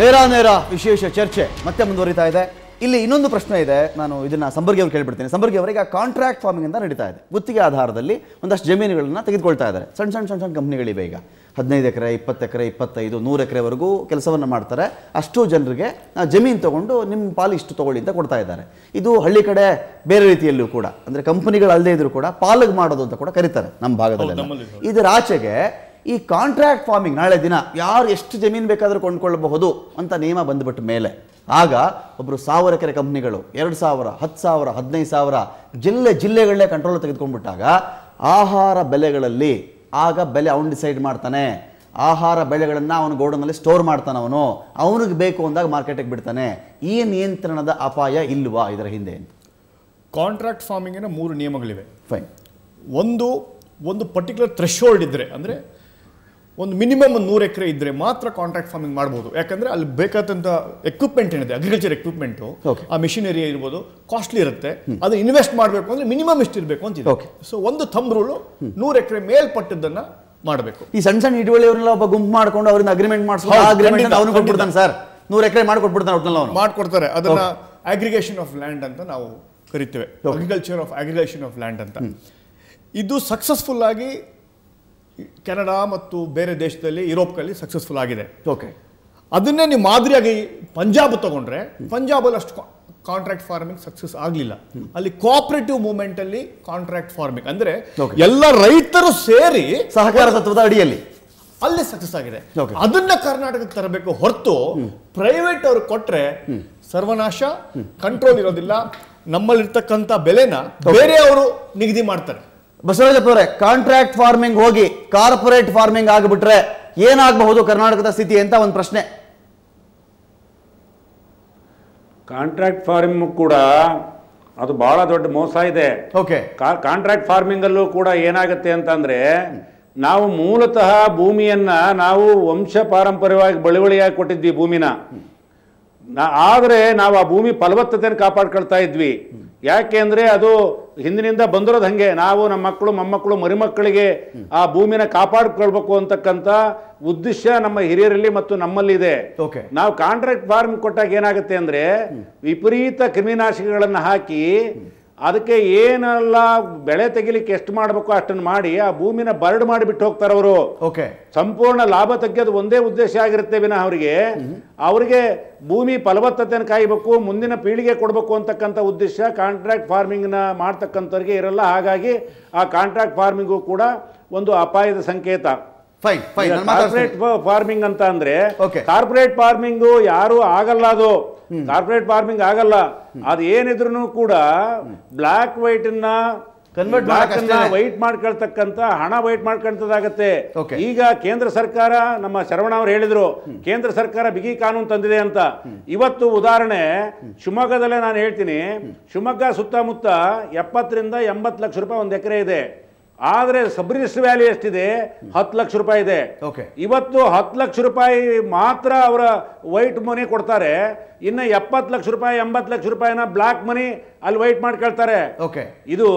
ನೇರ ನೇರ ವಿಶೇಷ ಚರ್ಚೆ ಮತ್ತೆ ಮುಂದುವರಿತಾ ಇದೆ ಇಲ್ಲಿ ಇನ್ನೊಂದು ಪ್ರಶ್ನೆ ಇದೆ ನಾನು ಇದನ್ನ ಸಂಬರ್ಗಿ ಅವ್ರು ಕೇಳ್ಬಿಡ್ತೀನಿ ಸಂಬರ್ಗಿ ಅವರಿಗೆ ಕಾಂಟ್ರಾಕ್ಟ್ ಫಾರ್ಮಿಂಗ್ ಅಂತ ನಡೀತಾ ಇದೆ ಗುತ್ತಿಗೆ ಆಧಾರದಲ್ಲಿ ಒಂದಷ್ಟು ಜಮೀನುಗಳನ್ನ ತೆಗೆದುಕೊಳ್ತಾ ಇದ್ದಾರೆ ಸಣ್ಣ ಸಣ್ಣ ಸಣ್ಣ ಸಣ್ಣ ಕಂಪ್ನಿಗಳಿವೆ ಈಗ ಹದಿನೈದು ಎಕರೆ ಇಪ್ಪತ್ತು ಎಕರೆ ಇಪ್ಪತ್ತೈದು ನೂರು ಎಕರೆವರೆಗೂ ಕೆಲಸವನ್ನು ಮಾಡ್ತಾರೆ ಅಷ್ಟು ಜನರಿಗೆ ಜಮೀನು ತಗೊಂಡು ನಿಮ್ಮ ಪಾಲು ಇಷ್ಟು ತಗೊಳ್ಳಿ ಅಂತ ಕೊಡ್ತಾ ಇದ್ದಾರೆ ಇದು ಹಳ್ಳಿ ಕಡೆ ಬೇರೆ ರೀತಿಯಲ್ಲೂ ಕೂಡ ಅಂದರೆ ಕಂಪನಿಗಳು ಅಲ್ಲದೇ ಇದ್ರು ಕೂಡ ಪಾಲು ಮಾಡೋದು ಅಂತ ಕೂಡ ಕರೀತಾರೆ ನಮ್ಮ ಭಾಗದಲ್ಲಿ ಇದರ ಆಚೆಗೆ ಈ ಕಾಂಟ್ರಾಕ್ಟ್ ಫಾರ್ಮಿಂಗ್ ನಾಳೆ ದಿನ ಯಾರು ಎಷ್ಟು ಜಮೀನು ಬೇಕಾದರೂ ಕೊಂಡ್ಕೊಳ್ಳಬಹುದು ಅಂತ ನಿಯಮ ಬಂದ್ಬಿಟ್ಟು ಮೇಲೆ ಆಗ ಒಬ್ಬರು ಸಾವಿರ ಎಕರೆ ಕಂಪ್ನಿಗಳು ಎರಡು ಸಾವಿರ ಹತ್ತು ಸಾವಿರ ಹದಿನೈದು ಸಾವಿರ ಜಿಲ್ಲೆ ಜಿಲ್ಲೆಗಳನ್ನೇ ಕಂಟ್ರೋಲ್ ತೆಗೆದುಕೊಂಡ್ಬಿಟ್ಟಾಗ ಆಹಾರ ಬೆಲೆಗಳಲ್ಲಿ ಆಗ ಬೆಲೆ ಅವನು ಡಿಸೈಡ್ ಮಾಡ್ತಾನೆ ಆಹಾರ ಬೆಳೆಗಳನ್ನು ಅವನು ಗೋಡನಲ್ಲಿ ಸ್ಟೋರ್ ಮಾಡ್ತಾನೆ ಅವನು ಅವನಿಗೆ ಬೇಕು ಅಂದಾಗ ಮಾರ್ಕೆಟಿಗೆ ಬಿಡ್ತಾನೆ ಈ ನಿಯಂತ್ರಣದ ಅಪಾಯ ಇಲ್ವಾ ಇದರ ಹಿಂದೆ ಕಾಂಟ್ರಾಕ್ಟ್ ಫಾರ್ಮಿಂಗಿನ ಮೂರು ನಿಯಮಗಳಿವೆ ಫೈನ್ ಒಂದು ಒಂದು ಪರ್ಟಿಕ್ಯುಲರ್ ಹೋಲ್ಡ್ ಇದ್ದರೆ ಅಂದರೆ ಒಂದು ಮಿನಿಮಮ್ ಒಂದು ನೂರು ಎಕರೆ ಇದ್ರೆ ಮಾತ್ರ ಕಾಂಟ್ರಾಕ್ಟ್ ಫಾರ್ಮಿಂಗ್ ಮಾಡಬಹುದು ಯಾಕಂದ್ರೆ ಅಲ್ಲಿ ಬೇಕಾದಂಥ ಎಕ್ವಿಪ್ಮೆಂಟ್ ಏನಿದೆ ಅಗ್ರಿಕಲ್ಚರ್ ಎಕ್ವಿಪ್ಮೆಂಟು ಆ ಮಿಷಿನರಿ ಇರ್ಬೋದು ಕಾಸ್ಟ್ಲಿ ಇರುತ್ತೆ ಅದು ಇನ್ವೆಸ್ಟ್ ಮಾಡಬೇಕು ಅಂದ್ರೆ ಮಿನಿಮಮ್ ಅಂತ ಇದೆ ಸೊ ಒಂದು ಥಂಬ್ ನೂರು ಎಕರೆ ಮೇಲ್ಪಟ್ಟದನ್ನ ಮಾಡಬೇಕು ಈ ಸಣ್ಣ ಸಣ್ಣ ಹಿಡುವಳಿಯವ್ರನ್ನ ಒಬ್ಬ ಗುಂಪು ಮಾಡ್ಕೊಂಡು ಅವರಿಂದ ಅಗ್ರಿಮೆಂಟ್ ಮಾಡಿಸ್ಕೊಂಡು ಅಗ್ರಿಮೆಂಟ್ ಕೊಟ್ಬಿಡ್ತಾನೆ ಸರ್ ನೂರು ಎಕರೆ ಮಾಡ್ಕೊಟ್ಬಿಡ್ತಾನೆ ಅವನು ಮಾಡ್ಕೊಡ್ತಾರೆ ಅದನ್ನ ಅಗ್ರಿಗೇಷನ್ ಆಫ್ ಲ್ಯಾಂಡ್ ಅಂತ ನಾವು ಕರಿತೇವೆ agriculture of aggregation of land ಅಂತ ಇದು ಸಕ್ಸಸ್ಫುಲ್ ಆಗಿ ಕೆನಡಾ ಮತ್ತು ಬೇರೆ ದೇಶದಲ್ಲಿ ಯುರೋಪ್ಗಳಲ್ಲಿ ಸಕ್ಸಸ್ಫುಲ್ ಆಗಿದೆ ಓಕೆ ಅದನ್ನೇ ನೀವು ಮಾದರಿಯಾಗಿ ಪಂಜಾಬ್ ತಗೊಂಡ್ರೆ ಪಂಜಾಬಲ್ಲಿ ಅಷ್ಟು ಕಾಂಟ್ರಾಕ್ಟ್ ಫಾರ್ಮಿಂಗ್ ಸಕ್ಸಸ್ ಆಗಲಿಲ್ಲ ಅಲ್ಲಿ ಕೋಆಪರೇಟಿವ್ ಮೂಮೆಂಟ್ ಅಲ್ಲಿ ಕಾಂಟ್ರಾಕ್ಟ್ ಫಾರ್ಮಿಂಗ್ ಅಂದ್ರೆ ಎಲ್ಲ ರೈತರು ಸೇರಿ ಸಹಕಾರ ತತ್ವದ ಅಡಿಯಲ್ಲಿ ಅಲ್ಲಿ ಸಕ್ಸಸ್ ಆಗಿದೆ ಅದನ್ನ ಕರ್ನಾಟಕಕ್ಕೆ ತರಬೇಕು ಹೊರತು ಪ್ರೈವೇಟ್ ಅವರು ಕೊಟ್ರೆ ಸರ್ವನಾಶ ಕಂಟ್ರೋಲ್ ಇರೋದಿಲ್ಲ ನಮ್ಮಲ್ಲಿರ್ತಕ್ಕಂಥ ಬೆಲೆನ ಬೇರೆಯವರು ನಿಗದಿ ಮಾಡ್ತಾರೆ ಬಸವರಾಜಪ್ಪ ಅವರೇ ಕಾಂಟ್ರಾಕ್ಟ್ ಫಾರ್ಮಿಂಗ್ ಹೋಗಿ ಕಾರ್ಪೊರೇಟ್ ಫಾರ್ಮಿಂಗ್ ಆಗಿಬಿಟ್ರೆ ಏನಾಗಬಹುದು ಕರ್ನಾಟಕದ ಸ್ಥಿತಿ ಅಂತ ಒಂದು ಪ್ರಶ್ನೆ ಕಾಂಟ್ರಾಕ್ಟ್ ಫಾರ್ಮಿಂಗ್ ಕೂಡ ಅದು ಬಹಳ ದೊಡ್ಡ ಮೋಸ ಇದೆ ಓಕೆ ಕಾಂಟ್ರಾಕ್ಟ್ ಫಾರ್ಮಿಂಗ್ ಅಲ್ಲೂ ಕೂಡ ಏನಾಗುತ್ತೆ ಅಂತಂದ್ರೆ ನಾವು ಮೂಲತಃ ಭೂಮಿಯನ್ನ ನಾವು ವಂಶ ಪಾರಂಪರ್ಯವಾಗಿ ಬಳುವಳಿಯಾಗಿ ಕೊಟ್ಟಿದ್ವಿ ಭೂಮಿನ ಆದರೆ ನಾವು ಆ ಭೂಮಿ ಫಲವತ್ತತೆಯನ್ನು ಕಾಪಾಡ್ಕೊಳ್ತಾ ಇದ್ವಿ ಯಾಕೆ ಅಂದರೆ ಅದು ಹಿಂದಿನಿಂದ ಬಂದಿರೋದು ಹಾಗೆ ನಾವು ನಮ್ಮ ಮಕ್ಕಳು ಮೊಮ್ಮಕ್ಕಳು ಮರಿಮಕ್ಕಳಿಗೆ ಆ ಭೂಮಿನ ಕಾಪಾಡಿಕೊಳ್ಬೇಕು ಅಂತಕ್ಕಂಥ ಉದ್ದೇಶ ನಮ್ಮ ಹಿರಿಯರಲ್ಲಿ ಮತ್ತು ನಮ್ಮಲ್ಲಿದೆ ನಾವು ಕಾಂಟ್ರಾಕ್ಟ್ ಫಾರ್ಮ್ ಕೊಟ್ಟಾಗ ಏನಾಗುತ್ತೆ ಅಂದರೆ ವಿಪರೀತ ಕ್ರಿಮಿನಾಶಕಗಳನ್ನು ಹಾಕಿ ಅದಕ್ಕೆ ಏನೆಲ್ಲ ಬೆಳೆ ತೆಗಿಲಿಕ್ಕೆ ಎಷ್ಟು ಮಾಡಬೇಕು ಅಷ್ಟನ್ನು ಮಾಡಿ ಆ ಭೂಮಿನ ಬರ್ಡ್ ಮಾಡಿ ಬಿಟ್ಟು ಹೋಗ್ತಾರೆ ಅವರು ಓಕೆ ಸಂಪೂರ್ಣ ಲಾಭ ತೆಗೆಯೋದು ಒಂದೇ ಉದ್ದೇಶ ಆಗಿರುತ್ತೆ ವಿನ ಅವರಿಗೆ ಅವರಿಗೆ ಭೂಮಿ ಫಲವತ್ತತೆಯನ್ನು ಕಾಯಬೇಕು ಮುಂದಿನ ಪೀಳಿಗೆ ಕೊಡಬೇಕು ಅಂತಕ್ಕಂಥ ಉದ್ದೇಶ ಕಾಂಟ್ರಾಕ್ಟ್ ಫಾರ್ಮಿಂಗ್ನ ಮಾಡ್ತಕ್ಕಂಥವ್ರಿಗೆ ಇರಲ್ಲ ಹಾಗಾಗಿ ಆ ಕಾಂಟ್ರಾಕ್ಟ್ ಫಾರ್ಮಿಂಗು ಕೂಡ ಒಂದು ಅಪಾಯದ ಸಂಕೇತ ಕಾರ್ಪೊರೇಟ್ ಫಾರ್ಮಿಂಗ್ ಅಂತ ಅಂದ್ರೆ ಕಾರ್ಪೊರೇಟ್ ಫಾರ್ಮಿಂಗು ಯಾರು ಆಗಲ್ಲ ಅದು ಕಾರ್ಪೊರೇಟ್ ಫಾರ್ಮಿಂಗ್ ಆಗಲ್ಲ ಅದು ಏನಿದ್ರು ಕೂಡ ಬ್ಲ್ಯಾಕ್ ಅನ್ನ ಕನ್ವರ್ಟ್ ವೈಟ್ ಮಾಡ್ಕೊಳ್ತಕ್ಕಂತ ಹಣ ವೈಟ್ ಮಾಡ್ಕೊಳ್ತದಾಗತ್ತೆ ಈಗ ಕೇಂದ್ರ ಸರ್ಕಾರ ನಮ್ಮ ಶರವಣ ಅವರು ಹೇಳಿದ್ರು ಕೇಂದ್ರ ಸರ್ಕಾರ ಬಿಗಿ ಕಾನೂನು ತಂದಿದೆ ಅಂತ ಇವತ್ತು ಉದಾಹರಣೆ ಶಿವಮೊಗ್ಗದಲ್ಲೇ ನಾನು ಹೇಳ್ತೀನಿ ಶಿವಮೊಗ್ಗ ಸುತ್ತಮುತ್ತ ಎಪ್ಪತ್ತರಿಂದ ಎಂಬತ್ತು ಲಕ್ಷ ರೂಪಾಯಿ ಒಂದು ಎಕರೆ ಇದೆ ಆದರೆ ಸಬ್ರಿಸ್ ವ್ಯಾಲಿ ಎಷ್ಟಿದೆ ಹತ್ತು ಲಕ್ಷ ರೂಪಾಯಿ ಇದೆ ಇವತ್ತು ಹತ್ತು ಲಕ್ಷ ರೂಪಾಯಿ ಮಾತ್ರ ಅವರ ವೈಟ್ ಮನಿ ಕೊಡ್ತಾರೆ ಇನ್ನು ಎಪ್ಪತ್ತು ಲಕ್ಷ ರೂಪಾಯಿ ಎಂಬತ್ತು ಲಕ್ಷ ರೂಪಾಯಿನ ಬ್ಲಾಕ್ ಮನಿ ಅಲ್ಲಿ ವೈಟ್ ಮಾಡ್ಕೊಳ್ತಾರೆ ಓಕೆ ಇದು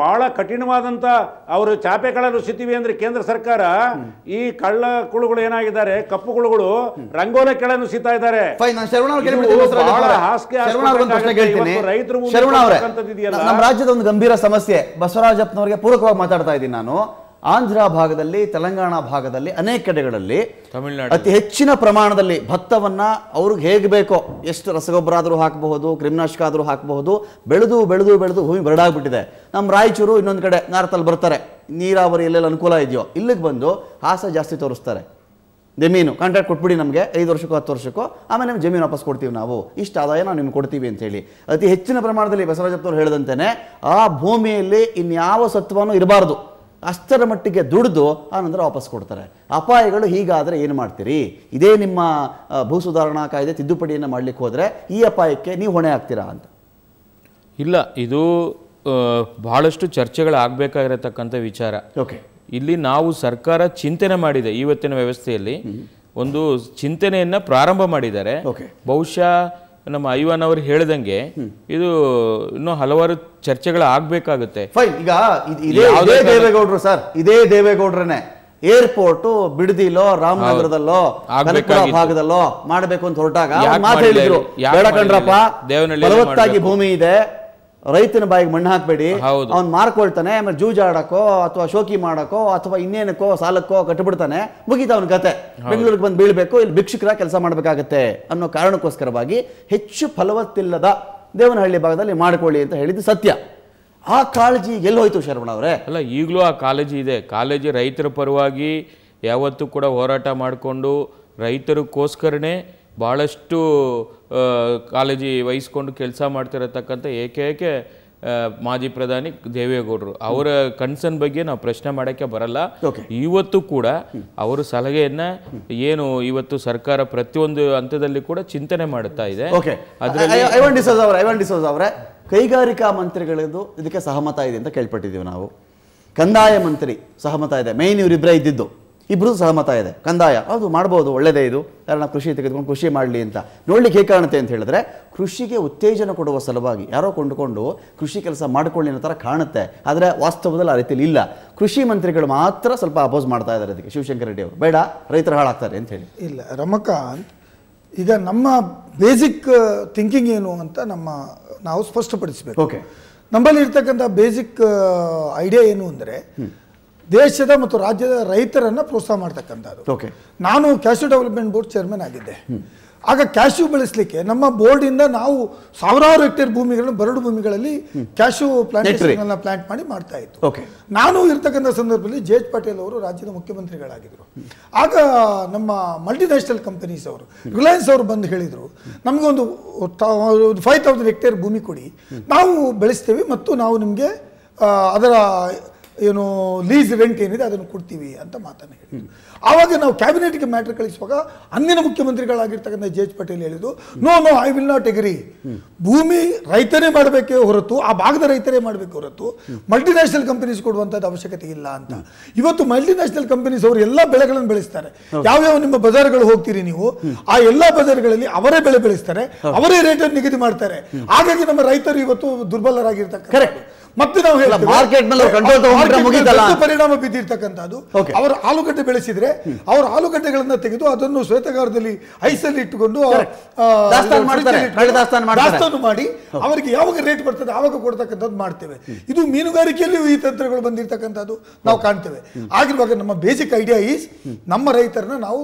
ಬಹಳ ಕಠಿಣವಾದಂತ ಅವರು ಚಾಪೆ ಕಳಲು ಸಿತೀವಿ ಅಂದ್ರೆ ಕೇಂದ್ರ ಸರ್ಕಾರ ಈ ಕಳ್ಳ ಕುಳುಗಳು ಏನಾಗಿದ್ದಾರೆ ಕಪ್ಪು ಕುಳುಗಳು ರಂಗೋಲೆ ಕೆಳನ್ನು ಸೀತಾ ಇದ್ದಾರೆ ರೈತರು ನಮ್ಮ ರಾಜ್ಯದ ಒಂದು ಗಂಭೀರ ಸಮಸ್ಯೆ ಬಸವರಾಜಪ್ಪನವರಿಗೆ ಪೂರಕವಾಗಿ ಮಾತಾಡ್ತಾ ಇದ್ದೀನಿ ನಾನು ಆಂಧ್ರ ಭಾಗದಲ್ಲಿ ತೆಲಂಗಾಣ ಭಾಗದಲ್ಲಿ ಅನೇಕ ಕಡೆಗಳಲ್ಲಿ ತಮಿಳುನಾಡು ಅತಿ ಹೆಚ್ಚಿನ ಪ್ರಮಾಣದಲ್ಲಿ ಭತ್ತವನ್ನು ಅವ್ರಿಗೆ ಹೇಗೆ ಬೇಕೋ ಎಷ್ಟು ರಸಗೊಬ್ಬರ ಆದರೂ ಹಾಕಬಹುದು ಕ್ರಿಮಿನಾಶಕ ಆದರೂ ಹಾಕಬಹುದು ಬೆಳೆದು ಬೆಳೆದು ಬೆಳೆದು ಭೂಮಿ ಬರಡಾಗ್ಬಿಟ್ಟಿದೆ ನಮ್ಮ ರಾಯಚೂರು ಇನ್ನೊಂದು ಕಡೆ ನಾರ್ತಲ್ಲಿ ಬರ್ತಾರೆ ನೀರಾವರಿ ಎಲ್ಲೆಲ್ಲ ಅನುಕೂಲ ಇದೆಯೋ ಇಲ್ಲಿಗೆ ಬಂದು ಹಾಸ ಜಾಸ್ತಿ ತೋರಿಸ್ತಾರೆ ಜಮೀನು ಕಾಂಟ್ರಾಕ್ಟ್ ಕೊಟ್ಬಿಡಿ ನಮಗೆ ಐದು ವರ್ಷಕ್ಕೂ ಹತ್ತು ವರ್ಷಕ್ಕೂ ಆಮೇಲೆ ನಿಮ್ಗೆ ಜಮೀನು ವಾಪಸ್ ಕೊಡ್ತೀವಿ ನಾವು ಇಷ್ಟು ಆದಾಯ ನಾವು ನಿಮ್ಗೆ ಕೊಡ್ತೀವಿ ಅಂತೇಳಿ ಅತಿ ಹೆಚ್ಚಿನ ಪ್ರಮಾಣದಲ್ಲಿ ಬಸವರಾಜಪ್ಪನವರು ಹೇಳಿದಂತೆಯೇ ಆ ಭೂಮಿಯಲ್ಲಿ ಇನ್ಯಾವ ಸತ್ವನೂ ಇರಬಾರ್ದು ಅಷ್ಟರ ಮಟ್ಟಿಗೆ ದುಡಿದು ಆನಂತರ ವಾಪಸ್ ಕೊಡ್ತಾರೆ ಅಪಾಯಗಳು ಹೀಗಾದರೆ ಏನು ಮಾಡ್ತೀರಿ ಇದೇ ನಿಮ್ಮ ಭೂ ಸುಧಾರಣಾ ಕಾಯ್ದೆ ತಿದ್ದುಪಡಿಯನ್ನು ಮಾಡಲಿಕ್ಕೆ ಹೋದರೆ ಈ ಅಪಾಯಕ್ಕೆ ನೀವು ಹೊಣೆ ಆಗ್ತೀರಾ ಅಂತ ಇಲ್ಲ ಇದು ಬಹಳಷ್ಟು ಚರ್ಚೆಗಳಾಗಬೇಕಾಗಿರತಕ್ಕಂಥ ವಿಚಾರ ಓಕೆ ಇಲ್ಲಿ ನಾವು ಸರ್ಕಾರ ಚಿಂತನೆ ಮಾಡಿದೆ ಇವತ್ತಿನ ವ್ಯವಸ್ಥೆಯಲ್ಲಿ ಒಂದು ಚಿಂತನೆಯನ್ನು ಪ್ರಾರಂಭ ಮಾಡಿದ್ದಾರೆ ಬಹುಶಃ ನಮ್ಮ ಐವನ್ ಅವರು ಹೇಳಿದಂಗೆ ಇದು ಇನ್ನೂ ಹಲವಾರು ಚರ್ಚೆಗಳು ಆಗ್ಬೇಕಾಗುತ್ತೆ ಫೈನ್ ಈಗ ಇದೇ ದೇವೇಗೌಡರು ಸರ್ ಇದೇ ದೇವೇಗೌಡ್ರನೇ ಏರ್ಪೋರ್ಟ್ ಬಿಡದಿಲೋ ರಾಮನಗರದಲ್ಲೋ ಭಾಗದಲ್ಲೋ ಮಾಡಬೇಕು ಅಂತ ಹೊರಟಾಗ ಮಾತು ಹೇಳಿದ್ರು ಭೂಮಿ ಇದೆ ರೈತನ ಬಾಯಿಗೆ ಮಣ್ಣು ಹಾಕಬೇಡಿ ಅವ್ನು ಮಾರ್ಕೊಳ್ತಾನೆ ಆಮೇಲೆ ಜೂಜಾಡಕ್ಕೋ ಅಥವಾ ಶೋಕಿ ಮಾಡಕೋ ಅಥವಾ ಇನ್ನೇನಕ್ಕೋ ಸಾಲಕ್ಕೋ ಕಟ್ಟಿಬಿಡ್ತಾನೆ ಮುಗಿತ ಅವನ ಕತೆ ಬೆಂಗಳೂರಿಗೆ ಬಂದು ಬೀಳ್ಬೇಕು ಇಲ್ಲಿ ಭಿಕ್ಷುಕರ ಕೆಲಸ ಮಾಡಬೇಕಾಗತ್ತೆ ಅನ್ನೋ ಕಾರಣಕ್ಕೋಸ್ಕರವಾಗಿ ಹೆಚ್ಚು ಫಲವತ್ತಿಲ್ಲದ ದೇವನಹಳ್ಳಿ ಭಾಗದಲ್ಲಿ ಮಾಡ್ಕೊಳ್ಳಿ ಅಂತ ಹೇಳಿದ್ದು ಸತ್ಯ ಆ ಕಾಳಜಿ ಹೋಯ್ತು ಶರವಣ ಅವರೇ ಅಲ್ಲ ಈಗಲೂ ಆ ಕಾಳಜಿ ಇದೆ ಕಾಲೇಜಿ ರೈತರ ಪರವಾಗಿ ಯಾವತ್ತೂ ಕೂಡ ಹೋರಾಟ ಮಾಡಿಕೊಂಡು ರೈತರಿಗೋಸ್ಕರನೇ ಭಾಳಷ್ಟು ಕಾಲೇಜಿ ವಹಿಸ್ಕೊಂಡು ಕೆಲಸ ಮಾಡ್ತಿರತಕ್ಕಂಥ ಏಕೈಕ ಮಾಜಿ ಪ್ರಧಾನಿ ದೇವೇಗೌಡರು ಅವರ ಕನ್ಸರ್ನ್ ಬಗ್ಗೆ ನಾವು ಪ್ರಶ್ನೆ ಮಾಡೋಕ್ಕೆ ಬರಲ್ಲ ಇವತ್ತು ಕೂಡ ಅವರ ಸಲಹೆಯನ್ನ ಏನು ಇವತ್ತು ಸರ್ಕಾರ ಪ್ರತಿಯೊಂದು ಹಂತದಲ್ಲಿ ಕೂಡ ಚಿಂತನೆ ಮಾಡುತ್ತಾ ಇದೆ ಅವರೇ ಕೈಗಾರಿಕಾ ಮಂತ್ರಿಗಳದ್ದು ಇದಕ್ಕೆ ಸಹಮತ ಇದೆ ಅಂತ ಕೇಳ್ಪಟ್ಟಿದ್ದೀವಿ ನಾವು ಕಂದಾಯ ಮಂತ್ರಿ ಸಹಮತ ಇದೆ ಮೇನ್ ಇವರಿಬ್ಬರೇ ಇದ್ದಿದ್ದು ಇಬ್ಬರದ್ದು ಸಹಮತ ಇದೆ ಕಂದಾಯ ಅದು ಮಾಡ್ಬೋದು ಒಳ್ಳೆಯದೇ ಇದು ಯಾರನ್ನ ಕೃಷಿ ತೆಗೆದುಕೊಂಡು ಕೃಷಿ ಮಾಡಲಿ ಅಂತ ನೋಡಲಿಕ್ಕೆ ಹೇಗೆ ಕಾಣುತ್ತೆ ಅಂತ ಹೇಳಿದ್ರೆ ಕೃಷಿಗೆ ಉತ್ತೇಜನ ಕೊಡುವ ಸಲುವಾಗಿ ಯಾರೋ ಕೊಂಡುಕೊಂಡು ಕೃಷಿ ಕೆಲಸ ಮಾಡಿಕೊಳ್ಳಿ ಅನ್ನೋ ಥರ ಕಾಣುತ್ತೆ ಆದರೆ ವಾಸ್ತವದಲ್ಲಿ ಆ ರೀತಿಯಲ್ಲಿ ಇಲ್ಲ ಕೃಷಿ ಮಂತ್ರಿಗಳು ಮಾತ್ರ ಸ್ವಲ್ಪ ಅಪೋಸ್ ಮಾಡ್ತಾ ಇದ್ದಾರೆ ಅದಕ್ಕೆ ಶಿವಶಂಕರ ರೆಡ್ಡಿ ಅವರು ಬೇಡ ರೈತರು ಹಾಳಾಗ್ತಾರೆ ಅಂತ ಹೇಳಿ ಇಲ್ಲ ರಮಕಾಂತ್ ಈಗ ನಮ್ಮ ಬೇಸಿಕ್ ಥಿಂಕಿಂಗ್ ಏನು ಅಂತ ನಮ್ಮ ನಾವು ಸ್ಪಷ್ಟಪಡಿಸಬೇಕು ಓಕೆ ನಮ್ಮಲ್ಲಿ ಇರ್ತಕ್ಕಂಥ ಬೇಸಿಕ್ ಐಡಿಯಾ ಏನು ಅಂದರೆ ದೇಶದ ಮತ್ತು ರಾಜ್ಯದ ರೈತರನ್ನ ಪ್ರೋತ್ಸಾಹ ಮಾಡ್ತಕ್ಕಂಥದ್ದು ನಾನು ಕ್ಯಾಶ್ಯೂ ಡೆವಲಪ್ಮೆಂಟ್ ಬೋರ್ಡ್ ಚೇರ್ಮನ್ ಆಗಿದ್ದೆ ಆಗ ಕ್ಯಾಶ್ಯೂ ಬೆಳೆಸಲಿಕ್ಕೆ ನಮ್ಮ ಬೋರ್ಡಿಂದ ನಾವು ಸಾವಿರಾರು ಹೆಕ್ಟೇರ್ ಭೂಮಿಗಳನ್ನು ಬರಡು ಭೂಮಿಗಳಲ್ಲಿ ಕ್ಯಾಶ್ಯೂ ಪ್ಲಾಂಟೇಷನ್ ಪ್ಲಾಂಟ್ ಮಾಡಿ ಮಾಡ್ತಾ ಇತ್ತು ನಾನು ಇರ್ತಕ್ಕಂಥ ಸಂದರ್ಭದಲ್ಲಿ ಜೆ ಎಚ್ ಪಾಟೀಲ್ ಅವರು ರಾಜ್ಯದ ಮುಖ್ಯಮಂತ್ರಿಗಳಾಗಿದ್ದರು ಆಗ ನಮ್ಮ ಮಲ್ಟಿನ್ಯಾಷನಲ್ ಕಂಪನೀಸ್ ಅವರು ರಿಲಯನ್ಸ್ ಅವರು ಬಂದು ಹೇಳಿದರು ನಮಗೊಂದು ಫೈವ್ ತೌಸಂಡ್ ಹೆಕ್ಟೇರ್ ಭೂಮಿ ಕೊಡಿ ನಾವು ಬೆಳೆಸ್ತೇವೆ ಮತ್ತು ನಾವು ನಿಮಗೆ ಅದರ ಏನು ಲೀಸ್ ರೆಂಟ್ ಏನಿದೆ ಅದನ್ನು ಕೊಡ್ತೀವಿ ಅಂತ ಮಾತನ್ನು ಹೇಳಿದರು ಆವಾಗ ನಾವು ಕ್ಯಾಬಿನೆಟ್ಗೆ ಮ್ಯಾಟರ್ ಕಳಿಸುವಾಗ ಅಂದಿನ ಮುಖ್ಯಮಂತ್ರಿಗಳಾಗಿರ್ತಕ್ಕಂಥ ಜೆ ಎಚ್ ಪಟೇಲ್ ಹೇಳಿದ್ರು no no I will not agree ಭೂಮಿ ರೈತರೇ ಮಾಡಬೇಕೇ ಹೊರತು ಆ ಭಾಗದ ರೈತರೇ ಮಾಡಬೇಕು ಹೊರತು ಮಲ್ಟಿನ್ಯಾಷನಲ್ ಕಂಪನೀಸ್ ಕೊಡುವಂಥದ್ದು ಅವಶ್ಯಕತೆ ಇಲ್ಲ ಅಂತ ಇವತ್ತು ಮಲ್ಟಿನ್ಯಾಷನಲ್ ಕಂಪನೀಸ್ ಅವರು ಎಲ್ಲ ಬೆಳೆಗಳನ್ನು ಬೆಳೆಸ್ತಾರೆ ಯಾವ್ಯಾವ ನಿಮ್ಮ ಬಜಾರ್ಗಳು ಹೋಗ್ತೀರಿ ನೀವು ಆ ಎಲ್ಲ ಬಜಾರ್ಗಳಲ್ಲಿ ಅವರೇ ಬೆಳೆ ಬೆಳೆಸ್ತಾರೆ ಅವರೇ ರೇಟನ್ನು ನಿಗದಿ ಮಾಡ್ತಾರೆ ಹಾಗಾಗಿ ನಮ್ಮ ರೈತರು ಇವತ್ತು ದುರ್ಬಲರಾಗಿರ್ತಕ್ಕಂಥ ಮತ್ತೆ ನಾವು ಮಾರ್ಕೆಟ್ ಪರಿಣಾಮ ಬಿದ್ದಿರ್ತಕ್ಕಂಥದ್ದು ಅವರು ಆಲೂಗಡ್ಡೆ ಬೆಳೆಸಿದ್ರೆ ಅವರು ಆಲೂಗಡ್ಡೆಗಳನ್ನ ತೆಗೆದು ಅದನ್ನು ಶ್ವೇತಗಾರದಲ್ಲಿ ಐಸಲ್ಲಿ ಇಟ್ಟುಕೊಂಡು ದಾಸ್ತಾನು ಮಾಡಿ ಅವರಿಗೆ ಯಾವಾಗ ರೇಟ್ ಬರ್ತದೆ ಆವಾಗ ಕೊಡ್ತಕ್ಕಂಥದ್ದು ಮಾಡ್ತೇವೆ ಇದು ಮೀನುಗಾರಿಕೆಯಲ್ಲಿಯೂ ಈ ತಂತ್ರಗಳು ಬಂದಿರತಕ್ಕಂಥದ್ದು ನಾವು ಕಾಣ್ತೇವೆ ಆಗಿರುವಾಗ ನಮ್ಮ ಬೇಸಿಕ್ ಐಡಿಯಾ ಈಸ್ ನಮ್ಮ ರೈತರನ್ನ ನಾವು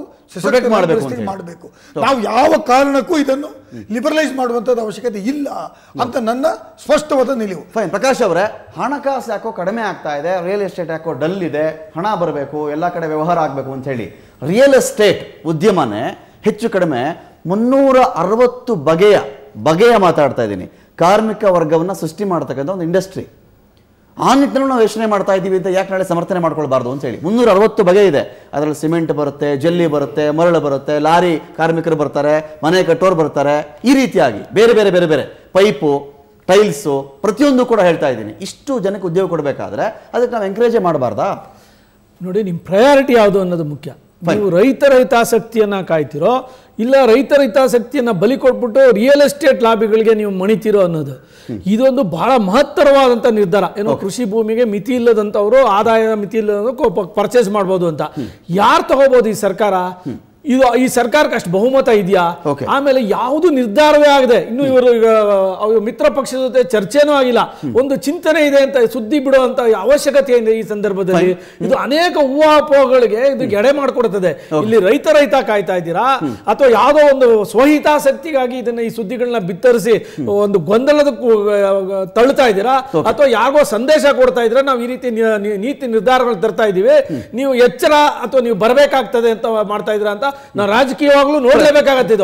ಮಾಡಬೇಕು ನಾವು ಯಾವ ಕಾರಣಕ್ಕೂ ಇದನ್ನು ಲಿಬರಲೈಸ್ ಮಾಡುವಂತದ ಅವಶ್ಯಕತೆ ಇಲ್ಲ ಅಂತ ನನ್ನ ಸ್ಪಷ್ಟವಾದ ನಿಲುವು ಪ್ರಕಾಶ್ ಅವರ ಹಣಕಾಸು ಯಾಕೋ ಕಡಿಮೆ ಆಗ್ತಾ ಇದೆ ರಿಯಲ್ ಎಸ್ಟೇಟ್ ಯಾಕೋ ಡಲ್ ಇದೆ ಹಣ ಬರಬೇಕು ಎಲ್ಲ ಕಡೆ ವ್ಯವಹಾರ ಆಗಬೇಕು ಅಂತ ಹೇಳಿ ರಿಯಲ್ ಎಸ್ಟೇಟ್ ಉದ್ಯಮನೇ ಹೆಚ್ಚು ಕಡಿಮೆ ಮುನ್ನೂರ ಅರವತ್ತು ಬಗೆಯ ಬಗೆಯ ಮಾತಾಡ್ತಾ ಇದ್ದೀನಿ ಕಾರ್ಮಿಕ ವರ್ಗವನ್ನು ಸೃಷ್ಟಿ ಮಾಡ್ತಕ್ಕಂಥ ಒಂದು ಇಂಡಸ್ಟ್ರಿ ಆ ನಿಟ್ಟಿನಲ್ಲಿ ನಾವು ಯೋಚನೆ ಮಾಡ್ತಾ ಇದ್ದೀವಿ ಅಂತ ಯಾಕೆ ನಾಳೆ ಸಮರ್ಥನೆ ಮಾಡ್ಕೊಳ್ಬಾರ್ದು ಅಂತ ಹೇಳಿ ಮುನ್ನೂರ ಅರವತ್ತು ಬಗೆ ಇದೆ ಅದರಲ್ಲಿ ಸಿಮೆಂಟ್ ಬರುತ್ತೆ ಜಲ್ಲಿ ಬರುತ್ತೆ ಮರಳು ಬರುತ್ತೆ ಲಾರಿ ಕಾರ್ಮಿಕರು ಬರ್ತಾರೆ ಮನೆ ಕಟ್ಟೋರು ಬರ್ತಾರೆ ಈ ರೀತಿಯಾಗಿ ಬೇರೆ ಬೇರೆ ಬೇರೆ ಬೇರೆ ಪೈಪು ಟೈಲ್ಸು ಪ್ರತಿಯೊಂದು ಕೂಡ ಹೇಳ್ತಾ ಇದ್ದೀನಿ ಇಷ್ಟು ಜನಕ್ಕೆ ಉದ್ಯೋಗ ಕೊಡಬೇಕಾದ್ರೆ ಅದಕ್ಕೆ ನಾವು ಎಂಕರೇಜೇ ಮಾಡಬಾರ್ದಾ ನೋಡಿ ನಿಮ್ಮ ಪ್ರಯಾರಿಟಿ ಯಾವುದು ಅನ್ನೋದು ಮುಖ್ಯ ನೀವು ರೈತರ ಹಿತಾಸಕ್ತಿಯನ್ನು ಕಾಯ್ತಿರೋ ಇಲ್ಲ ರೈತ ಹಿತಾಸಕ್ತಿಯನ್ನು ಬಲಿ ಕೊಟ್ಬಿಟ್ಟು ರಿಯಲ್ ಎಸ್ಟೇಟ್ ಲಾಬಿಗಳಿಗೆ ನೀವು ಮಣೀತೀರೋ ಅನ್ನೋದು ಇದೊಂದು ಬಹಳ ಮಹತ್ತರವಾದಂಥ ನಿರ್ಧಾರ ಏನೋ ಕೃಷಿ ಭೂಮಿಗೆ ಮಿತಿ ಇಲ್ಲದಂಥವರು ಆದಾಯದ ಮಿತಿ ಇಲ್ಲದ ಪರ್ಚೇಸ್ ಮಾಡ್ಬೋದು ಅಂತ ಯಾರು ತಗೋಬೋದು ಈ ಸರ್ಕಾರ ಇದು ಈ ಸರ್ಕಾರಕ್ಕೆ ಅಷ್ಟು ಬಹುಮತ ಇದೆಯಾ ಆಮೇಲೆ ಯಾವುದು ನಿರ್ಧಾರವೇ ಆಗಿದೆ ಇನ್ನು ಇವರು ಮಿತ್ರ ಪಕ್ಷದ ಜೊತೆ ಚರ್ಚೆನೂ ಆಗಿಲ್ಲ ಒಂದು ಚಿಂತನೆ ಇದೆ ಅಂತ ಸುದ್ದಿ ಬಿಡುವಂತ ಅವಶ್ಯಕತೆ ಇದೆ ಈ ಸಂದರ್ಭದಲ್ಲಿ ಇದು ಅನೇಕ ಊಹಾಪೋಹಗಳಿಗೆ ಇದು ಎಡೆ ಮಾಡಿಕೊಡುತ್ತದೆ ಇಲ್ಲಿ ರೈತ ರೈತ ಕಾಯ್ತಾ ಇದ್ದೀರಾ ಅಥವಾ ಯಾವುದೋ ಒಂದು ಸ್ವಹಿತಾಸಕ್ತಿಗಾಗಿ ಇದನ್ನ ಈ ಸುದ್ದಿಗಳನ್ನ ಬಿತ್ತರಿಸಿ ಒಂದು ಗೊಂದಲದ ತಳ್ತಾ ಇದ್ದೀರಾ ಅಥವಾ ಯಾಗೋ ಸಂದೇಶ ಕೊಡ್ತಾ ಇದ್ದೀರಾ ನಾವು ಈ ರೀತಿ ನೀತಿ ನಿರ್ಧಾರಗಳು ತರ್ತಾ ಇದೀವಿ ನೀವು ಎಚ್ಚರ ಅಥವಾ ನೀವು ಬರಬೇಕಾಗ್ತದೆ ಅಂತ ಮಾಡ್ತಾ ಇದ್ರ ಅಂತ ನಾವು ರಾಜಕೀಯವಾಗ್ಲೂ ನೋಡಲೇಬೇಕಾಗತ್ತೆ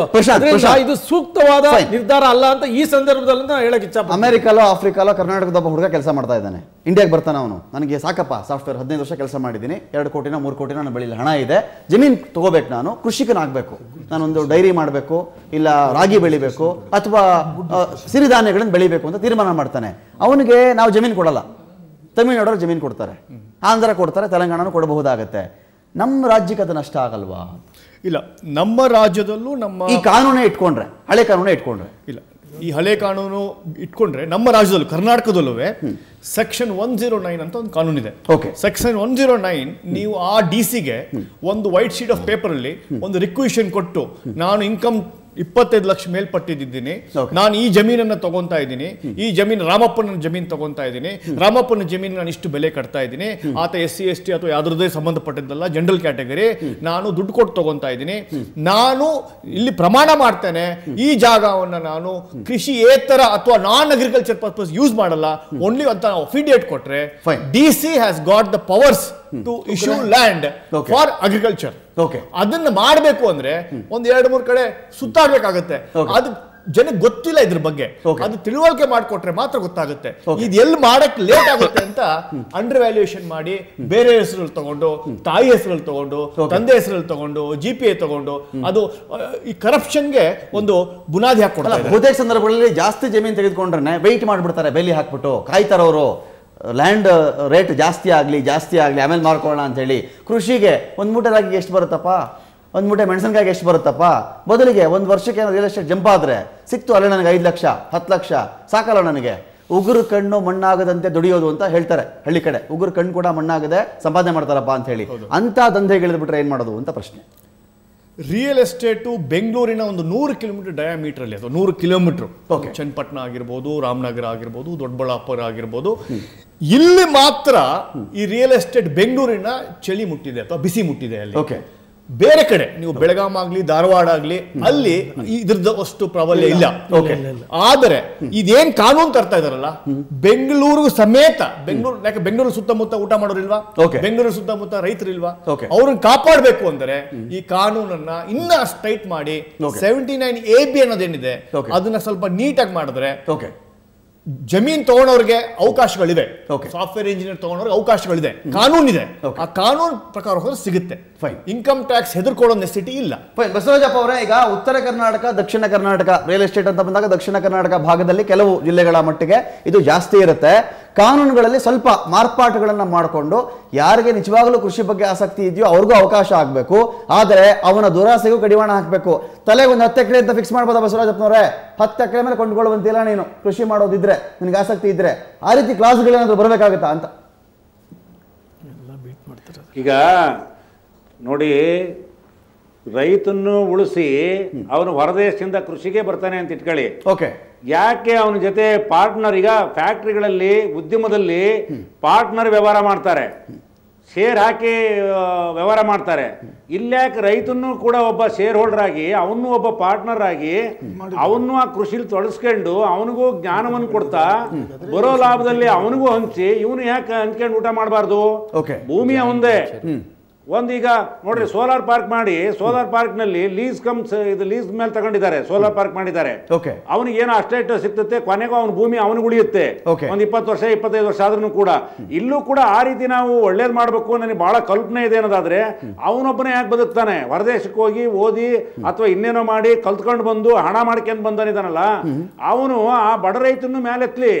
ಇದು ಸೂಕ್ತವಾದ ನಿರ್ಧಾರ ಅಲ್ಲ ಅಂತ ಈ ಸಂದರ್ಭದಲ್ಲಿ ನಾನು ಹೇಳಕ್ ಇಚ್ಛ ಆಫ್ರಿಕಾಲೋ ಕರ್ನಾಟಕದ ಒಬ್ಬ ಹುಡುಗ ಕೆಲಸ ಮಾಡ್ತಾ ಇದ್ದಾನೆ ಇಂಡಿಯಾಗೆ ಬರ್ತಾನೆ ಅವನು ನನಗೆ ಸಾಕಪ್ಪ ಸಾಫ್ಟ್ವೇರ್ ಹದಿನೈದು ವರ್ಷ ಕೆಲಸ ಮಾಡಿದ್ದೀನಿ ಎರಡು ಕೋಟಿನ ಮೂರು ಕೋಟಿನ ನನ್ನ ಬಳಿ ಹಣ ಇದೆ ಜಮೀನು ತಗೋಬೇಕು ನಾನು ಕೃಷಿಕನಾಗಬೇಕು ನಾನೊಂದು ಡೈರಿ ಮಾಡಬೇಕು ಇಲ್ಲ ರಾಗಿ ಬೆಳಿಬೇಕು ಅಥವಾ ಸಿರಿಧಾನ್ಯಗಳನ್ನು ಬೆಳಿಬೇಕು ಅಂತ ತೀರ್ಮಾನ ಮಾಡ್ತಾನೆ ಅವನಿಗೆ ನಾವು ಜಮೀನು ಕೊಡಲ್ಲ ತಮಿಳುನಾಡವ್ರು ಜಮೀನು ಕೊಡ್ತಾರೆ ಆಂಧ್ರ ಕೊಡ್ತಾರೆ ತೆಲಂಗಾಣನೂ ಕೊಡಬಹುದಾಗತ್ತೆ ನಮ್ಮ ರಾಜ್ಯಕ್ಕೆ ಅದು ನಷ್ಟ ಆಗಲ್ವಾ ಇಲ್ಲ ನಮ್ಮ ರಾಜ್ಯದಲ್ಲೂ ನಮ್ಮ ಈ ಕಾನೂನೇ ಇಟ್ಕೊಂಡ್ರೆ ಹಳೆ ಕಾನೂನೇ ಇಟ್ಕೊಂಡ್ರೆ ಇಲ್ಲ ಈ ಹಳೆ ಕಾನೂನು ಇಟ್ಕೊಂಡ್ರೆ ನಮ್ಮ ರಾಜ್ಯದಲ್ಲೂ ಕರ್ನಾಟಕದಲ್ಲೂ ಸೆಕ್ಷನ್ ಒನ್ ಜೀರೋ ನೈನ್ ಅಂತ ಒಂದು ಕಾನೂನು ಇದೆ ಸೆಕ್ಷನ್ ಒನ್ ಜೀರೋ ನೈನ್ ನೀವು ಆ ಡಿ ಸಿಗೆ ಒಂದು ವೈಟ್ ಶೀಟ್ ಆಫ್ ಪೇಪರ್ ಅಲ್ಲಿ ಒಂದು ರಿಕ್ವಿಷನ್ ಕೊಟ್ಟು ನಾನು ಇನ್ಕಮ್ ಇಪ್ಪತ್ತೈದು ಲಕ್ಷ ಮೇಲ್ಪಟ್ಟಿದ್ದೀನಿ ನಾನು ಈ ಜಮೀನನ್ನು ತಗೊಂತಾ ಇದ್ದೀನಿ ಈ ಜಮೀನು ರಾಮಪ್ಪನ ಜಮೀನು ತಗೊಂತಾ ಇದ್ದೀನಿ ರಾಮಪ್ಪನ ಜಮೀನು ನಾನು ಇಷ್ಟು ಬೆಲೆ ಕಟ್ತಾ ಇದ್ದೀನಿ ಆತ ಎಸ್ ಸಿ ಎಸ್ ಟಿ ಅಥವಾ ಯಾವುದ್ರದ್ದೇ ಸಂಬಂಧಪಟ್ಟಿದ್ದಲ್ಲ ಜನರಲ್ ಕ್ಯಾಟಗರಿ ನಾನು ದುಡ್ಡು ಕೊಟ್ಟು ತಗೊಂತಾ ಇದ್ದೀನಿ ನಾನು ಇಲ್ಲಿ ಪ್ರಮಾಣ ಮಾಡ್ತೇನೆ ಈ ಜಾಗವನ್ನು ನಾನು ಕೃಷಿ ಏತರ ಅಥವಾ ನಾನ್ ಅಗ್ರಿಕಲ್ಚರ್ ಪರ್ಪಸ್ ಯೂಸ್ ಮಾಡಲ್ಲ ಓನ್ಲಿ ಅಂತ ಅಫಿಡಿಯೇಟ್ ಕೊಟ್ರೆ D C has got the powers to issue land for agriculture okay ಅದನ್ನ ಮಾಡಬೇಕು ಅಂದ್ರೆ hmm. ಒಂದ್ ಎರಡು ಮೂರು ಕಡೆ ಸುತ್ತಾಡ್ಬೇಕಾಗತ್ತೆ ಅದು ಜನಕ್ಕೆ ಗೊತ್ತಿಲ್ಲ ಇದ್ರ ಬಗ್ಗೆ ಅದು ತಿಳುವಳಿಕೆ ಮಾಡಿಕೊಟ್ರೆ ಮಾತ್ರ ಗೊತ್ತಾಗುತ್ತೆ ಇದು ಮಾಡಕ್ ಲೇಟ್ ಆಗುತ್ತೆ ಅಂತ ಅಂಡರ್ hmm. ವ್ಯಾಲ್ಯೂಯೇಷನ್ ಮಾಡಿ hmm. ಬೇರೆ ಹೆಸರು ತಗೊಂಡು ತಾಯಿ ಹೆಸರಲ್ಲಿ ತಗೊಂಡು ತಂದೆ ಹೆಸರಲ್ಲಿ ತಗೊಂಡು ಜಿ ಪಿ ಎ ತಗೊಂಡು ಅದು ಈ ಕರಪ್ಷನ್ಗೆ ಒಂದು ಬುನಾದಿ ಹಾಕೊಡ್ತಾರೆ ಬಹುತೇಕ ಸಂದರ್ಭಗಳಲ್ಲಿ ಜಾಸ್ತಿ ಜಮೀನು ತೆಗೆದುಕೊಂಡ್ರೆ ವೆಯ್ಟ್ ಮಾಡ್ಬಿಡ್ತಾರೆ ಬೆಲೆ ಹಾಕ್ಬಿಟ್ಟು ಕಾಯ್ತಾರವರು ಲ್ಯಾಂಡ್ ರೇಟ್ uh, ಜಾಸ್ತಿ ಆಗಲಿ ಜಾಸ್ತಿ ಆಗಲಿ ಆಮೇಲೆ ಮಾರ್ಕೊಳ್ಳೋಣ ಅಂಥೇಳಿ ಕೃಷಿಗೆ ಒಂದು ಮೂಟೆ ರಾಗಿಗೆ ಎಷ್ಟು ಬರುತ್ತಪ್ಪ ಒಂದು ಮೂಟೆ ಮೆಣಸಿನ್ಕಾಯಿಗೆ ಎಷ್ಟು ಬರುತ್ತಪ್ಪ ಬದಲಿಗೆ ಒಂದು ವರ್ಷಕ್ಕೆ ರಿಯಲ್ ಎಸ್ಟೇಟ್ ಜಂಪ್ ಆದರೆ ಸಿಕ್ತು ಅಲ್ಲ ನನಗೆ ಐದು ಲಕ್ಷ ಹತ್ತು ಲಕ್ಷ ಸಾಕಲ್ಲ ನನಗೆ ಉಗುರು ಕಣ್ಣು ಮಣ್ಣಾಗದಂತೆ ದುಡಿಯೋದು ಅಂತ ಹೇಳ್ತಾರೆ ಹಳ್ಳಿ ಕಡೆ ಉಗುರು ಕಣ್ಣು ಕೂಡ ಮಣ್ಣಾಗದೆ ಸಂಪಾದನೆ ಮಾಡ್ತಾರಪ್ಪ ಅಂತ ಹೇಳಿ ಅಂತ ದಂಧೆಗಿಳಿದ್ಬಿಟ್ರೆ ಏನು ಮಾಡೋದು ಅಂತ ಪ್ರಶ್ನೆ ರಿಯಲ್ ಎಸ್ಟೇಟು ಬೆಂಗಳೂರಿನ ಒಂದು ನೂರು ಕಿಲೋಮೀಟರ್ ಡಯಾಮೀಟ್ರಲ್ಲಿ ಅಥವಾ ನೂರು ಕಿಲೋಮೀಟರ್ ಚನ್ನಪಟ್ಟಣ ಆಗಿರ್ಬೋದು ರಾಮನಗರ ಆಗಿರ್ಬೋದು ದೊಡ್ಡಬಳ್ಳಾಪುರ ಆಗಿರ್ಬೋದು ಇಲ್ಲಿ ಮಾತ್ರ ಈ ರಿಯಲ್ ಎಸ್ಟೇಟ್ ಬೆಂಗಳೂರಿನ ಚಳಿ ಮುಟ್ಟಿದೆ ಅಥವಾ ಬಿಸಿ ಮುಟ್ಟಿದೆ ಅಲ್ಲಿ ಬೇರೆ ಕಡೆ ನೀವು ಬೆಳಗಾಂ ಆಗ್ಲಿ ಧಾರವಾಡ ಆಗ್ಲಿ ಅಲ್ಲಿ ಇದ್ರದ್ದು ಅಷ್ಟು ಪ್ರಾಬಲ್ಯ ಇಲ್ಲ ಆದರೆ ಇದೇನ್ ಕಾನೂನು ತರ್ತಾ ಇದಾರಲ್ಲ ಬೆಂಗಳೂರು ಸಮೇತ ಬೆಂಗಳೂರು ಯಾಕೆ ಬೆಂಗಳೂರು ಸುತ್ತಮುತ್ತ ಊಟ ಮಾಡೋರಿಲ್ವಾ ಬೆಂಗಳೂರು ಸುತ್ತಮುತ್ತ ಇಲ್ವಾ ಅವ್ರನ್ನ ಕಾಪಾಡಬೇಕು ಅಂದ್ರೆ ಈ ಕಾನೂನನ್ನ ಇನ್ನ ಸ್ಟ್ರೈಟ್ ಮಾಡಿ ಸೆವೆಂಟಿ ನೈನ್ ಎ ಬಿ ಅನ್ನೋದೇನಿದೆ ಅದನ್ನ ಸ್ವಲ್ಪ ನೀಟಾಗಿ ಮಾಡಿದ್ರೆ ಜಮೀನ್ ತಗೊಂಡವ್ರಿಗೆ ಅವಕಾಶಗಳಿದೆ ಸಾಫ್ಟ್ವೇರ್ ಇಂಜಿನಿಯರ್ ತಗೊಂಡವ್ರಿಗೆ ಅವಕಾಶಗಳಿದೆ ಕಾನೂನಿದೆ ಆ ಕಾನೂನು ಪ್ರಕಾರ ಹೋದ್ರೆ ಸಿಗುತ್ತೆ ಫೈನ್ ಇನ್ಕಮ್ ಟ್ಯಾಕ್ಸ್ ಹೆದರ್ಕೊಳ್ಳೋ ನೆಸಿಟಿ ಇಲ್ಲ ಫೈನ್ ಬಸವರಾಜಪ್ಪ ಅವರೇ ಈಗ ಉತ್ತರ ಕರ್ನಾಟಕ ದಕ್ಷಿಣ ಕರ್ನಾಟಕ ರಿಯಲ್ ಎಸ್ಟೇಟ್ ಅಂತ ಬಂದಾಗ ದಕ್ಷಿಣ ಕರ್ನಾಟಕ ಭಾಗದಲ್ಲಿ ಕೆಲವು ಜಿಲ್ಲೆಗಳ ಮಟ್ಟಿಗೆ ಇದು ಜಾಸ್ತಿ ಇರುತ್ತೆ ಕಾನೂನುಗಳಲ್ಲಿ ಸ್ವಲ್ಪ ಮಾರ್ಪಾಟುಗಳನ್ನು ಮಾಡಿಕೊಂಡು ಯಾರಿಗೆ ನಿಜವಾಗಲೂ ಕೃಷಿ ಬಗ್ಗೆ ಆಸಕ್ತಿ ಇದೆಯೋ ಅವ್ರಿಗೂ ಅವಕಾಶ ಆಗಬೇಕು ಆದರೆ ಅವನ ದುರಾಸೆಗೂ ಕಡಿವಾಣ ಹಾಕಬೇಕು ತಲೆಗೆ ಒಂದು ಹತ್ತು ಎಕರೆ ಅಂತ ಫಿಕ್ಸ್ ಮಾಡ್ಬೋದಾ ಬಸವರಾಜಪ್ಪನವ್ರೆ ಹತ್ತು ಎಕರೆ ಮೇಲೆ ಕೊಂಡುಕೊಳ್ಳುವಂತಿಲ್ಲ ನೀನು ಕೃಷಿ ಮಾಡೋದಿದ್ರೆ ನಿನಗೆ ಆಸಕ್ತಿ ಇದ್ರೆ ಆ ರೀತಿ ಕ್ಲಾಸ್ಗಳೇನಾದರೂ ಬರಬೇಕಾಗುತ್ತಾ ಅಂತ ಈಗ ನೋಡಿ ರೈತನ್ನು ಉಳಿಸಿ ಅವನು ಹೊರದೇಶದಿಂದ ಕೃಷಿಗೆ ಬರ್ತಾನೆ ಅಂತ ಇಟ್ಕೊಳ್ಳಿ ಓಕೆ ಯಾಕೆ ಅವನ ಜೊತೆ ಪಾರ್ಟ್ನರ್ ಈಗ ಫ್ಯಾಕ್ಟ್ರಿಗಳಲ್ಲಿ ಉದ್ಯಮದಲ್ಲಿ ಪಾರ್ಟ್ನರ್ ವ್ಯವಹಾರ ಮಾಡ್ತಾರೆ ಶೇರ್ ಹಾಕಿ ವ್ಯವಹಾರ ಮಾಡ್ತಾರೆ ಇಲ್ಲಾಕೆ ರೈತನು ಕೂಡ ಒಬ್ಬ ಶೇರ್ ಹೋಲ್ಡರ್ ಆಗಿ ಅವನು ಒಬ್ಬ ಪಾರ್ಟ್ನರ್ ಆಗಿ ಅವನು ಆ ಕೃಷಿಲಿ ತೊಡಸ್ಕೊಂಡು ಅವನಿಗೂ ಜ್ಞಾನವನ್ನು ಕೊಡ್ತಾ ಬರೋ ಲಾಭದಲ್ಲಿ ಅವನಿಗೂ ಹಂಚಿ ಇವನು ಯಾಕೆ ಹಂಚ್ಕೊಂಡು ಊಟ ಮಾಡಬಾರ್ದು ಭೂಮಿಯ ಒಂದೇ ಒಂದೀಗ ನೋಡ್ರಿ ಸೋಲಾರ್ ಪಾರ್ಕ್ ಮಾಡಿ ಸೋಲಾರ್ ಪಾರ್ಕ್ ನಲ್ಲಿ ಲೀಸ್ ಕಮ್ ಇದು ಲೀಸ್ ಮೇಲೆ ತಗೊಂಡಿದ್ದಾರೆ ಸೋಲಾರ್ ಪಾರ್ಕ್ ಮಾಡಿದ್ದಾರೆ ಅವನಿಗೆ ಏನೋ ಅಷ್ಟೇ ಸಿಗ್ತದೆ ಕೊನೆಗೂ ಅವನ ಭೂಮಿ ಅವನಿಗೆ ಉಳಿಯುತ್ತೆ ಒಂದು ಇಪ್ಪತ್ತು ವರ್ಷ ಇಪ್ಪತ್ತೈದು ವರ್ಷ ಆದ್ರೂ ಕೂಡ ಇಲ್ಲೂ ಕೂಡ ಆ ರೀತಿ ನಾವು ಒಳ್ಳೇದು ಮಾಡಬೇಕು ನನಗೆ ಬಹಳ ಕಲ್ಪನೆ ಇದೆ ಅನ್ನೋದಾದ್ರೆ ಅವನೊಬ್ಬನೇ ಯಾಕೆ ಬದುಕ್ತಾನೆ ಹೊರದೇಶಕ್ಕೆ ಹೋಗಿ ಓದಿ ಅಥವಾ ಇನ್ನೇನೋ ಮಾಡಿ ಕಲ್ತ್ಕೊಂಡು ಬಂದು ಹಣ ಮಾಡ್ಕೊಂಡು ಬಂದನಿದನಲ್ಲ ಅವನು ಆ ಬಡ ರೈತನ ಮೇಲೆತ್ಲಿ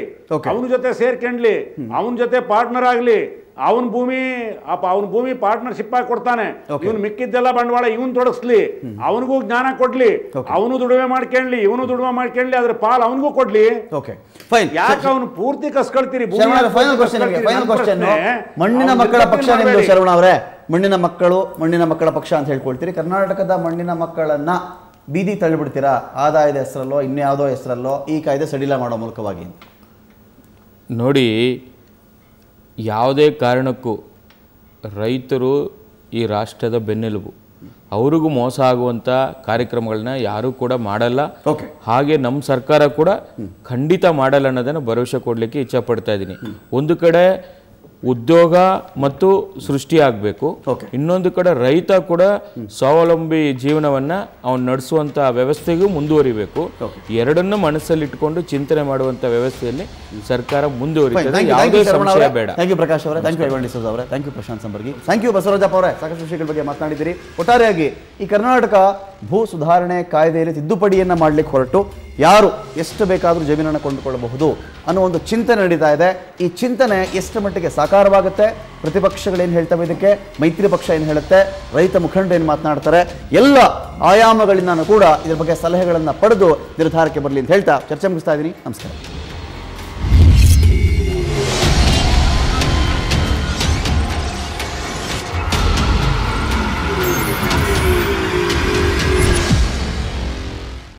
ಅವನ ಜೊತೆ ಸೇರ್ಕೊಂಡ್ಲಿ ಅವನ ಜೊತೆ ಪಾರ್ಟ್ನರ್ ಆಗ್ಲಿ ಅವನ ಭೂಮಿ ಅವನ ಭೂಮಿ ಪಾರ್ಟ್ನರ್ಶಿಪ್ ಆಗಿ ಕೊಡ್ತಾನೆ ಇವನು ಮಿಕ್ಕಿದ್ದೆಲ್ಲ ಬಂಡವಾಳ ಇವನ್ ತೊಡಗಿಸ್ಲಿ ಅವನಿಗೂ ಜ್ಞಾನ ಕೊಡ್ಲಿ ಅವನು ದುಡಿಮೆ ಮಾಡ್ಕೊಳ್ಳಿ ಇವನು ದುಡಿಮೆ ಮಾಡ್ಕೊಳ್ಳಿ ಅದ್ರ ಪಾಲ್ ಅವನಿಗೂ ಕೊಡ್ಲಿ ಯಾಕೆ ಅವನು ಪೂರ್ತಿ ಕಸ್ಕೊಳ್ತೀರಿ ಮಣ್ಣಿನ ಮಕ್ಕಳ ಪಕ್ಷ ಅವ್ರೆ ಅವರೇ ಮಣ್ಣಿನ ಮಕ್ಕಳು ಮಣ್ಣಿನ ಮಕ್ಕಳ ಪಕ್ಷ ಅಂತ ಹೇಳ್ಕೊಳ್ತೀರಿ ಕರ್ನಾಟಕದ ಮಣ್ಣಿನ ಮಕ್ಕಳನ್ನ ಬೀದಿ ತಳ್ಳಿಬಿಡ್ತೀರಾ ಆದಾಯದ ಹೆಸರಲ್ಲೋ ಇನ್ಯಾವುದೋ ಹೆಸರಲ್ಲೋ ಈ ಕಾಯ್ದೆ ಸಡಿಲ ಮಾಡೋ ಮೂಲಕವಾಗಿ ನೋಡಿ ಯಾವುದೇ ಕಾರಣಕ್ಕೂ ರೈತರು ಈ ರಾಷ್ಟ್ರದ ಬೆನ್ನೆಲುಬು ಅವ್ರಿಗೂ ಮೋಸ ಆಗುವಂಥ ಕಾರ್ಯಕ್ರಮಗಳನ್ನ ಯಾರೂ ಕೂಡ ಮಾಡಲ್ಲ ಹಾಗೆ ನಮ್ಮ ಸರ್ಕಾರ ಕೂಡ ಖಂಡಿತ ಮಾಡಲ್ಲ ಅನ್ನೋದನ್ನು ಭರವಸೆ ಕೊಡಲಿಕ್ಕೆ ಪಡ್ತಾ ಇದ್ದೀನಿ ಒಂದು ಕಡೆ ಉದ್ಯೋಗ ಮತ್ತು ಸೃಷ್ಟಿಯಾಗಬೇಕು ಇನ್ನೊಂದು ಕಡೆ ರೈತ ಕೂಡ ಸ್ವಾವಲಂಬಿ ಜೀವನವನ್ನ ಅವನು ನಡೆಸುವಂಥ ವ್ಯವಸ್ಥೆಗೂ ಮುಂದುವರಿಬೇಕು ಎರಡನ್ನೂ ಮನಸ್ಸಲ್ಲಿಟ್ಟುಕೊಂಡು ಚಿಂತನೆ ಮಾಡುವಂತ ವ್ಯವಸ್ಥೆಯಲ್ಲಿ ಸರ್ಕಾರ ಮುಂದುವರಿತದೆ ಯಾವುದೇ ಪ್ರಕಾಶ್ ಯು ಯು ಅವರೇ ಸಾಕಷ್ಟು ವಿಷಯಗಳ ಬಗ್ಗೆ ಮಾತನಾಡಿದ್ದೀರಿ ಒಟ್ಟಾರೆಯಾಗಿ ಈ ಕರ್ನಾಟಕ ಭೂ ಸುಧಾರಣೆ ಕಾಯ್ದೆಯಲ್ಲಿ ತಿದ್ದುಪಡಿಯನ್ನು ಮಾಡಲಿಕ್ಕೆ ಹೊರಟು ಯಾರು ಎಷ್ಟು ಬೇಕಾದರೂ ಜಮೀನನ್ನು ಕೊಂಡುಕೊಳ್ಳಬಹುದು ಅನ್ನೋ ಒಂದು ಚಿಂತನೆ ನಡೀತಾ ಇದೆ ಈ ಚಿಂತನೆ ಎಷ್ಟು ಮಟ್ಟಿಗೆ ಸಾಕಾರವಾಗುತ್ತೆ ಪ್ರತಿಪಕ್ಷಗಳೇನು ಹೇಳ್ತವೆ ಇದಕ್ಕೆ ಮೈತ್ರಿ ಪಕ್ಷ ಏನು ಹೇಳುತ್ತೆ ರೈತ ಮುಖಂಡರು ಏನು ಮಾತನಾಡ್ತಾರೆ ಎಲ್ಲ ಆಯಾಮಗಳಿಂದ ಕೂಡ ಇದರ ಬಗ್ಗೆ ಸಲಹೆಗಳನ್ನು ಪಡೆದು ನಿರ್ಧಾರಕ್ಕೆ ಬರಲಿ ಅಂತ ಹೇಳ್ತಾ ಚರ್ಚೆ ಮುಗಿಸ್ತಾ ಇದ್ದೀನಿ ನಮಸ್ಕಾರ